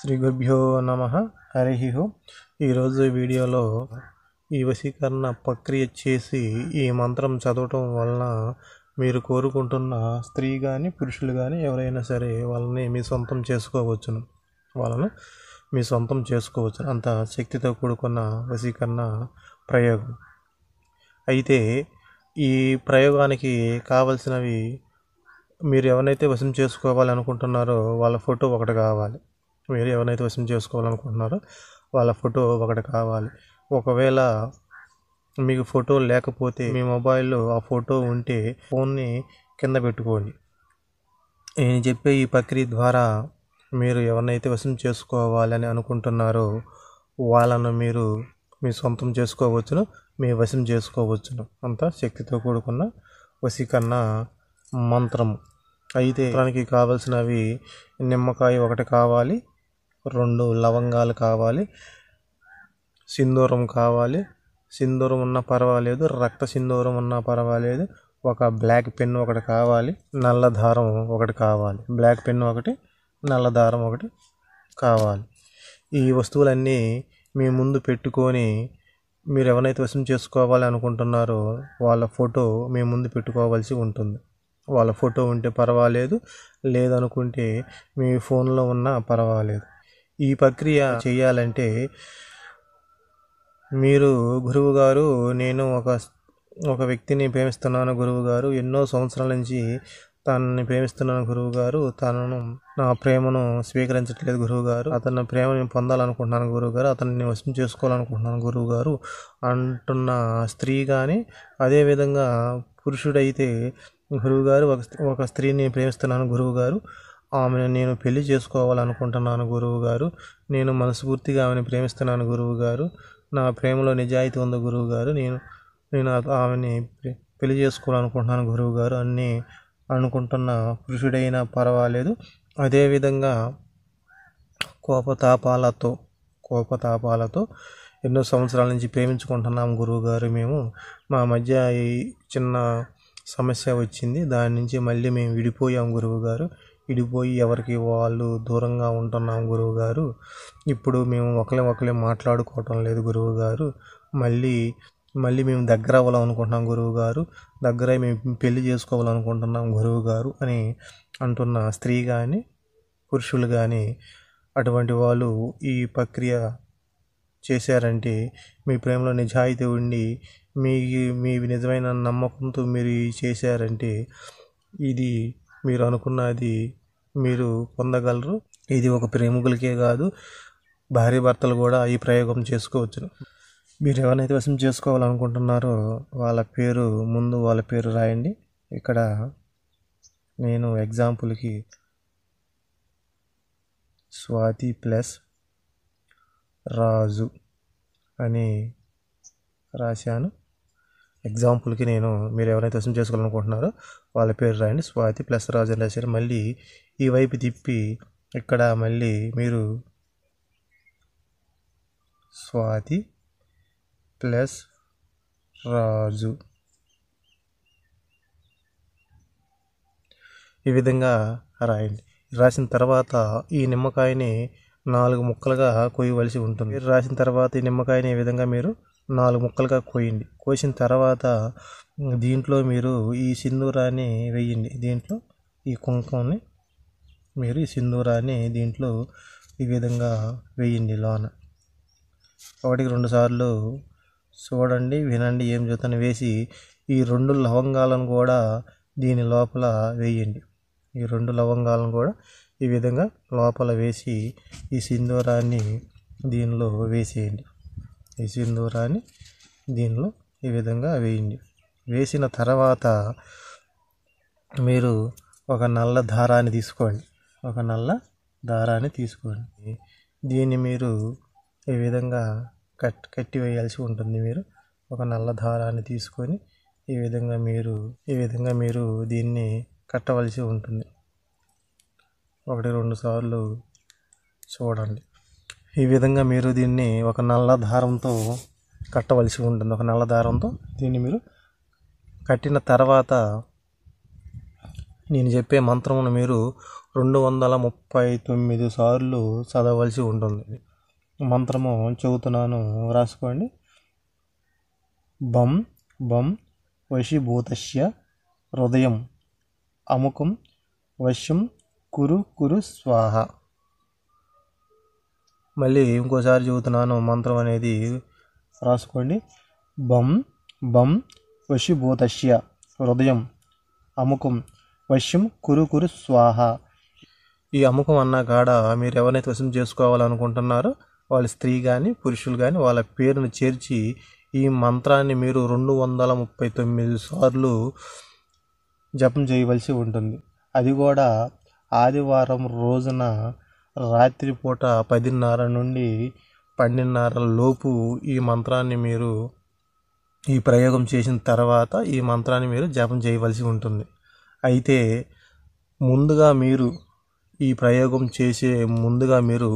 శ్రీ గుర్భ్యో నమ హరి ఈరోజు వీడియోలో ఈ వశీకరణ ప్రక్రియ చేసి ఈ మంత్రం చదవటం వలన మీరు కోరుకుంటున్న స్త్రీ కానీ పురుషులు కానీ ఎవరైనా సరే వాళ్ళని మీ సొంతం చేసుకోవచ్చును వాళ్ళను మీ సొంతం చేసుకోవచ్చు అంత శక్తితో కూడుకున్న వశీకరణ ప్రయోగం అయితే ఈ ప్రయోగానికి కావలసినవి మీరు ఎవరైతే వశం చేసుకోవాలనుకుంటున్నారో వాళ్ళ ఫోటో ఒకటి కావాలి మీరు ఎవరైతే విషయం చేసుకోవాలనుకుంటున్నారో వాళ్ళ ఫోటో ఒకటి కావాలి ఒకవేళ మీకు ఫోటో లేకపోతే మీ మొబైల్లో ఆ ఫోటో ఉంటే ఫోన్ని కింద పెట్టుకోండి నేను చెప్పే ఈ ప్రక్రియ ద్వారా మీరు ఎవరినైతే వశం చేసుకోవాలని అనుకుంటున్నారో వాళ్ళను మీరు మీ సొంతం చేసుకోవచ్చును మీ వశం చేసుకోవచ్చును అంత శక్తితో కూడుకున్న వశీకరణ మంత్రము అయితే దానికి కావలసినవి నిమ్మకాయ ఒకటి కావాలి రెండు లవంగాలు కావాలి సింధూరం కావాలి సింధూరం ఉన్నా పర్వాలేదు రక్త సింధూరం ఉన్నా పర్వాలేదు ఒక బ్లాక్ పెన్ ఒకటి కావాలి నల్ల దారం ఒకటి కావాలి బ్లాక్ పెన్ ఒకటి నల్ల దారం ఒకటి కావాలి ఈ వస్తువులన్నీ మీ ముందు పెట్టుకొని మీరు ఎవరైతే వశం చేసుకోవాలి అనుకుంటున్నారో వాళ్ళ ఫోటో మీ ముందు పెట్టుకోవాల్సి ఉంటుంది వాళ్ళ ఫోటో ఉంటే పర్వాలేదు లేదనుకుంటే మీ ఫోన్లో ఉన్నా పర్వాలేదు ఈ ప్రక్రియ చేయాలంటే మీరు గురువు గారు నేను ఒక ఒక వ్యక్తిని ప్రేమిస్తున్నాను గురువు గారు ఎన్నో సంవత్సరాల నుంచి తనని ప్రేమిస్తున్నాను గురువు గారు తనను నా ప్రేమను స్వీకరించట్లేదు గురువు గారు ప్రేమను పొందాలనుకుంటున్నాను గురువు గారు అతన్ని వశం చేసుకోవాలనుకుంటున్నాను గురువు గారు అంటున్న స్త్రీ కానీ అదేవిధంగా పురుషుడైతే గురువు గారు ఒక ఒక స్త్రీని ప్రేమిస్తున్నాను గురువు గారు ఆమెను నేను పెళ్లి చేసుకోవాలనుకుంటున్నాను గురువు గారు నేను మనస్ఫూర్తిగా ఆమెను ప్రేమిస్తున్నాను గురువు గారు నా ప్రేమలో నిజాయితీ ఉంది గురువు గారు నేను నేను ఆమెని పెళ్లి చేసుకోవాలనుకుంటున్నాను గురువు గారు అన్ని అనుకుంటున్న పురుషుడైనా పర్వాలేదు అదేవిధంగా కోపతాపాలతో కోపతాపాలతో ఎన్నో సంవత్సరాల నుంచి ప్రేమించుకుంటున్నాం గురువు గారు మేము మా మధ్య ఈ చిన్న సమస్య వచ్చింది దాని నుంచి మళ్ళీ మేము విడిపోయాం గురువు గారు విడిపోయి ఎవరికి వాళ్ళు దూరంగా ఉంటున్నాం గురువుగారు ఇప్పుడు మేము ఒకరే ఒకరే మాట్లాడుకోవటం లేదు గురువుగారు మళ్ళీ మళ్ళీ మేము దగ్గర అవ్వాలనుకుంటున్నాం గురువుగారు దగ్గర మేము పెళ్లి చేసుకోవాలనుకుంటున్నాం గురువుగారు అని అంటున్న స్త్రీ కానీ పురుషులు కానీ అటువంటి వాళ్ళు ఈ ప్రక్రియ చేశారంటే మీ ప్రేమలో నిజాయితీ ఉండి మీ మీ నిజమైన నమ్మకంతో మీరు చేశారంటే ఇది మీరు అనుకున్నది మీరు పొందగలరు ఇది ఒక ప్రేమికులకే కాదు భార్య భర్తలు కూడా ఈ ప్రయోగం చేసుకోవచ్చును మీరు ఎవరినైతే వశం చేసుకోవాలనుకుంటున్నారో వాళ్ళ పేరు ముందు వాళ్ళ పేరు రాయండి ఇక్కడ నేను ఎగ్జాంపుల్కి స్వాతి ప్లస్ రాజు అని రాశాను ఎగ్జాంపుల్కి నేను మీరు ఎవరైతే వశం చేసుకోవాలనుకుంటున్నారో వాళ్ళ పేరు రాయండి స్వాతి ప్లస్ రాజు అని రాశారు మళ్ళీ ఈ వైపు తిప్పి ఇక్కడ మళ్ళీ మీరు స్వాతి ప్లస్ రాజు ఈ విధంగా రాయండి రాసిన తర్వాత ఈ నిమ్మకాయని నాలుగు ముక్కలుగా కొయ్యవలసి ఉంటుంది రాసిన తర్వాత ఈ నిమ్మకాయని ఈ విధంగా మీరు నాలుగు ముక్కలుగా కోయండి కోసిన తర్వాత దీంట్లో మీరు ఈ సింధూరాన్ని వేయండి దీంట్లో ఈ కుంకుమని మీరు ఈ సింధూరాన్ని దీంట్లో ఈ విధంగా వేయండి లోన ఒకటికి రెండు సార్లు చూడండి వినండి ఏం చూద్దని వేసి ఈ రెండు లవంగాలను కూడా దీని లోపల వేయండి ఈ రెండు లవంగాలను కూడా ఈ విధంగా లోపల వేసి ఈ సింధూరాన్ని దీనిలో వేసేయండి సింధూరాన్ని దీనిలో ఈ విధంగా వేయండి వేసిన తర్వాత మీరు ఒక నల్ల దారాన్ని తీసుకోండి ఒక నల్ల దారాన్ని తీసుకోండి దీన్ని మీరు ఈ విధంగా కట్ కట్టి వేయాల్సి ఉంటుంది మీరు ఒక నల్ల దారాన్ని తీసుకొని ఈ విధంగా మీరు ఈ విధంగా మీరు దీన్ని కట్టవలసి ఉంటుంది ఒకటి రెండు సార్లు చూడండి ఈ విధంగా మీరు దీన్ని ఒక నల్ల దారంతో కట్టవలసి ఉంటుంది ఒక నల్ల దారంతో దీన్ని మీరు కట్టిన తర్వాత నేను చెప్పే మంత్రమును మీరు రెండు వందల ముప్పై తొమ్మిది సార్లు చదవలసి ఉంటుంది మంత్రము చెబుతున్నాను రాసుకోండి బం బం వశీభూతస్య హృదయం అముకం వశ్యం కురు కురు స్వాహ మళ్ళీ ఇంకోసారి చెబుతున్నాను మంత్రం అనేది రాసుకోండి బం బం వశిభూతశ్య హృదయం అముకం వశ్యం కురు కురు స్వాహ ఈ అముఖం అన్న కాడ మీరు ఎవరైతే వశం చేసుకోవాలనుకుంటున్నారో వాళ్ళ స్త్రీ కానీ పురుషులు కానీ వాళ్ళ పేరును చేర్చి ఈ మంత్రాన్ని మీరు రెండు వందల ముప్పై తొమ్మిది సార్లు జపం చేయవలసి ఉంటుంది అది కూడా ఆదివారం రోజున రాత్రిపూట పదిన్నర నుండి పన్నెండున్నర లోపు ఈ మంత్రాన్ని మీరు ఈ ప్రయోగం చేసిన తర్వాత ఈ మంత్రాన్ని మీరు జపం చేయవలసి ఉంటుంది అయితే ముందుగా మీరు ఈ ప్రయోగం చేసే ముందుగా మీరు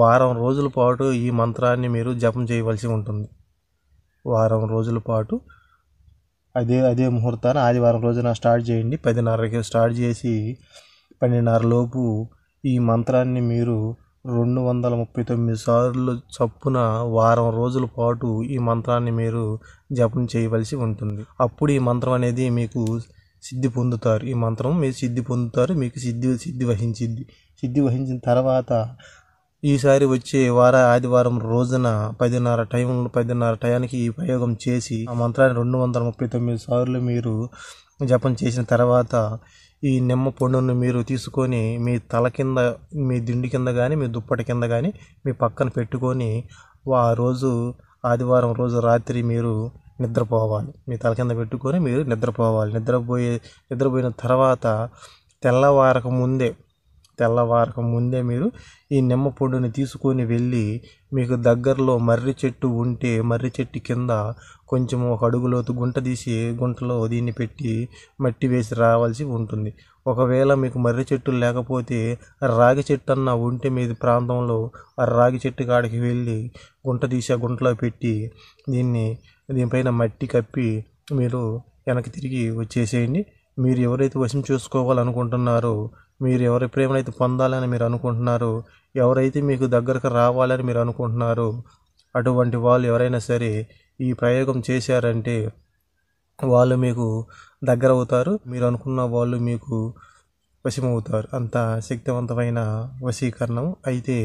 వారం రోజుల పాటు ఈ మంత్రాన్ని మీరు జపం చేయవలసి ఉంటుంది వారం రోజుల పాటు అదే అదే ముహూర్తాన్ని ఆదివారం రోజున స్టార్ట్ చేయండి పదిన్నరకి స్టార్ట్ చేసి పన్నెండున్నర లోపు ఈ మంత్రాన్ని మీరు రెండు వందల ముప్పై తొమ్మిది సార్లు చప్పున వారం రోజుల పాటు ఈ మంత్రాన్ని మీరు జపం చేయవలసి ఉంటుంది అప్పుడు ఈ మంత్రం అనేది మీకు సిద్ధి పొందుతారు ఈ మంత్రం మీరు సిద్ధి పొందుతారు మీకు సిద్ధి సిద్ధి వహించింది సిద్ధి వహించిన తర్వాత ఈసారి వచ్చే వార ఆదివారం రోజున పదిన్నర టైం పదిన్నర టయానికి ఈ ప్రయోగం చేసి ఆ మంత్రాన్ని రెండు వందల ముప్పై తొమ్మిది సార్లు మీరు జపం చేసిన తర్వాత ఈ నిమ్మ పండును మీరు తీసుకొని మీ తల కింద మీ దిండు కింద కానీ మీ దుప్పటి కింద కానీ మీ పక్కన పెట్టుకొని ఆ రోజు ఆదివారం రోజు రాత్రి మీరు నిద్రపోవాలి మీ తల కింద పెట్టుకొని మీరు నిద్రపోవాలి నిద్రపోయే నిద్రపోయిన తర్వాత తెల్లవారక ముందే తెల్లవారక ముందే మీరు ఈ నిమ్మ పొడిని తీసుకొని వెళ్ళి మీకు దగ్గరలో మర్రి చెట్టు ఉంటే మర్రి చెట్టు కింద కొంచెం ఒక అడుగులోతు గుంట తీసి గుంటలో దీన్ని పెట్టి మట్టి వేసి రావాల్సి ఉంటుంది ఒకవేళ మీకు మర్రి చెట్టు లేకపోతే రాగి చెట్టు అన్న ఉంటే మీ ప్రాంతంలో ఆ రాగి చెట్టు కాడికి వెళ్ళి గుంట తీసి ఆ గుంటలో పెట్టి దీన్ని దీనిపైన మట్టి కప్పి మీరు వెనక్కి తిరిగి వచ్చేసేయండి మీరు ఎవరైతే వశం చూసుకోవాలనుకుంటున్నారో మీరు ఎవరి అయితే పొందాలని మీరు అనుకుంటున్నారో ఎవరైతే మీకు దగ్గరకు రావాలని మీరు అనుకుంటున్నారో అటువంటి వాళ్ళు ఎవరైనా సరే ఈ ప్రయోగం చేశారంటే వాళ్ళు మీకు దగ్గర అవుతారు మీరు అనుకున్న వాళ్ళు మీకు వశమవుతారు అంత శక్తివంతమైన వశీకరణం అయితే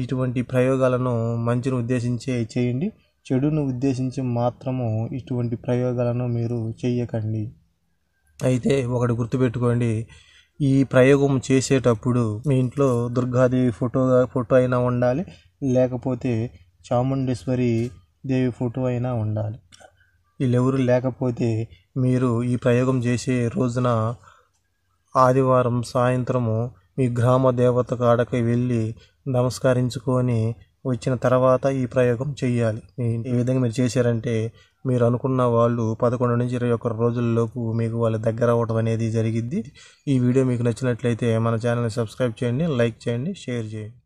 ఇటువంటి ప్రయోగాలను మంచిని ఉద్దేశించే చేయండి చెడును ఉద్దేశించి మాత్రము ఇటువంటి ప్రయోగాలను మీరు చేయకండి అయితే ఒకటి గుర్తుపెట్టుకోండి ఈ ప్రయోగం చేసేటప్పుడు మీ ఇంట్లో దుర్గాదేవి ఫోటో ఫోటో అయినా ఉండాలి లేకపోతే చాముండేశ్వరి దేవి ఫోటో అయినా ఉండాలి వీళ్ళెవరు లేకపోతే మీరు ఈ ప్రయోగం చేసే రోజున ఆదివారం సాయంత్రము మీ గ్రామ దేవత కాడకి వెళ్ళి నమస్కరించుకొని వచ్చిన తర్వాత ఈ ప్రయోగం చేయాలి ఏ విధంగా మీరు చేశారంటే మీరు అనుకున్న వాళ్ళు పదకొండు నుంచి ఇరవై ఒక్క రోజుల్లోపు మీకు వాళ్ళ దగ్గర అవ్వటం అనేది జరిగింది ఈ వీడియో మీకు నచ్చినట్లయితే మన ఛానల్ని సబ్స్క్రైబ్ చేయండి లైక్ చేయండి షేర్ చేయండి